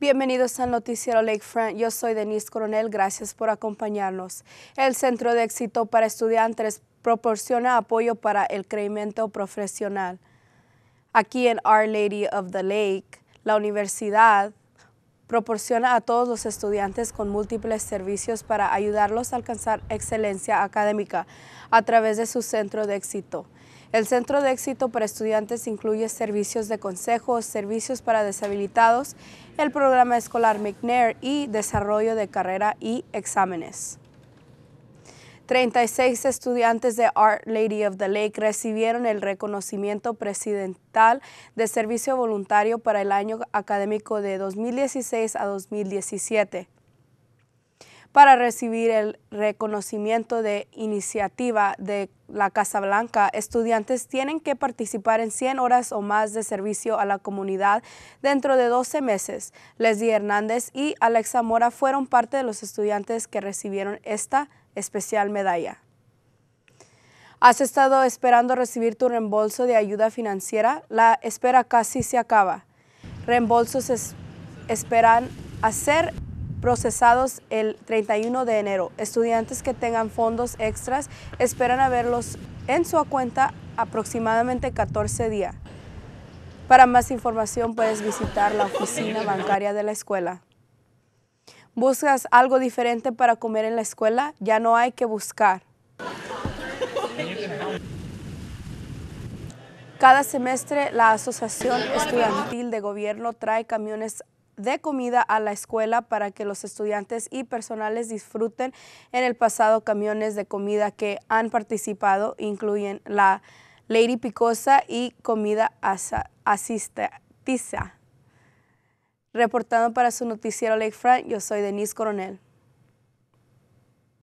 Bienvenidos al noticiero Lakefront. Yo soy Denise Coronel. Gracias por acompañarnos. El Centro de Éxito para Estudiantes proporciona apoyo para el crecimiento profesional. Aquí en Our Lady of the Lake, la universidad proporciona a todos los estudiantes con múltiples servicios para ayudarlos a alcanzar excelencia académica a través de su centro de éxito. El Centro de Éxito para Estudiantes incluye servicios de consejos, servicios para deshabilitados, el programa escolar McNair y desarrollo de carrera y exámenes. 36 estudiantes de Art Lady of the Lake recibieron el reconocimiento presidencial de servicio voluntario para el año académico de 2016 a 2017 para recibir el reconocimiento de iniciativa de la Casa Blanca, estudiantes tienen que participar en 100 horas o más de servicio a la comunidad dentro de 12 meses. Leslie Hernández y Alexa Mora fueron parte de los estudiantes que recibieron esta especial medalla. ¿Has estado esperando recibir tu reembolso de ayuda financiera? La espera casi se acaba. Reembolsos esperan hacer procesados el 31 de enero. Estudiantes que tengan fondos extras esperan a verlos en su cuenta aproximadamente 14 días. Para más información puedes visitar la oficina bancaria de la escuela. ¿Buscas algo diferente para comer en la escuela? Ya no hay que buscar. Cada semestre la Asociación Estudiantil de Gobierno trae camiones de comida a la escuela para que los estudiantes y personales disfruten. En el pasado, camiones de comida que han participado incluyen la Lady Picosa y comida asistiza. Reportando para su noticiero Lakefront, yo soy Denise Coronel.